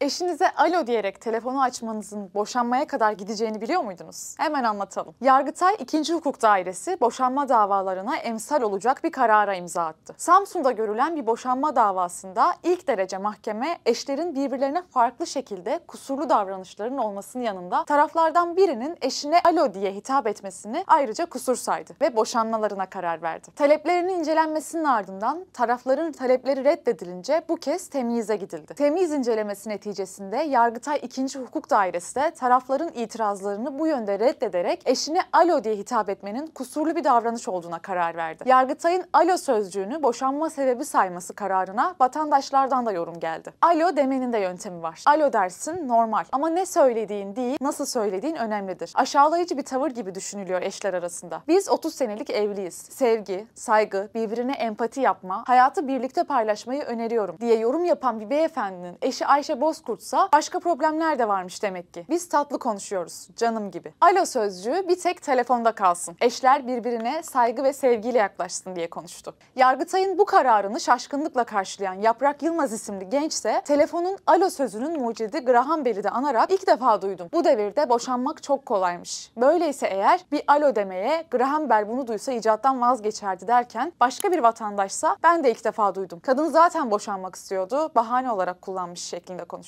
Eşinize alo diyerek telefonu açmanızın boşanmaya kadar gideceğini biliyor muydunuz? Hemen anlatalım. Yargıtay 2. Hukuk Dairesi boşanma davalarına emsal olacak bir karara imza attı. Samsun'da görülen bir boşanma davasında ilk derece mahkeme eşlerin birbirlerine farklı şekilde kusurlu davranışların olmasının yanında taraflardan birinin eşine alo diye hitap etmesini ayrıca kusur saydı ve boşanmalarına karar verdi. Taleplerinin incelenmesinin ardından tarafların talepleri reddedilince bu kez temyize gidildi. Temyiz incelemesine neticesinde neticesinde Yargıtay 2. Hukuk Dairesi de tarafların itirazlarını bu yönde reddederek eşine alo diye hitap etmenin kusurlu bir davranış olduğuna karar verdi. Yargıtay'ın alo sözcüğünü boşanma sebebi sayması kararına vatandaşlardan da yorum geldi. Alo demenin de yöntemi var. Alo dersin normal ama ne söylediğin değil nasıl söylediğin önemlidir. Aşağılayıcı bir tavır gibi düşünülüyor eşler arasında. Biz 30 senelik evliyiz. Sevgi, saygı, birbirine empati yapma, hayatı birlikte paylaşmayı öneriyorum diye yorum yapan bir beyefendinin eşi Ayşe Boz Bozkurt'sa başka problemler de varmış demek ki. Biz tatlı konuşuyoruz, canım gibi. Alo sözcüğü bir tek telefonda kalsın. Eşler birbirine saygı ve sevgiyle yaklaşsın diye konuştu. Yargıtay'ın bu kararını şaşkınlıkla karşılayan Yaprak Yılmaz isimli genç ise telefonun alo sözünün mucidi Graham Bell'i de anarak ilk defa duydum. Bu devirde boşanmak çok kolaymış. Böyleyse eğer bir alo demeye Graham Bell bunu duysa icattan vazgeçerdi derken başka bir vatandaşsa ben de ilk defa duydum. Kadın zaten boşanmak istiyordu, bahane olarak kullanmış şeklinde konuştu.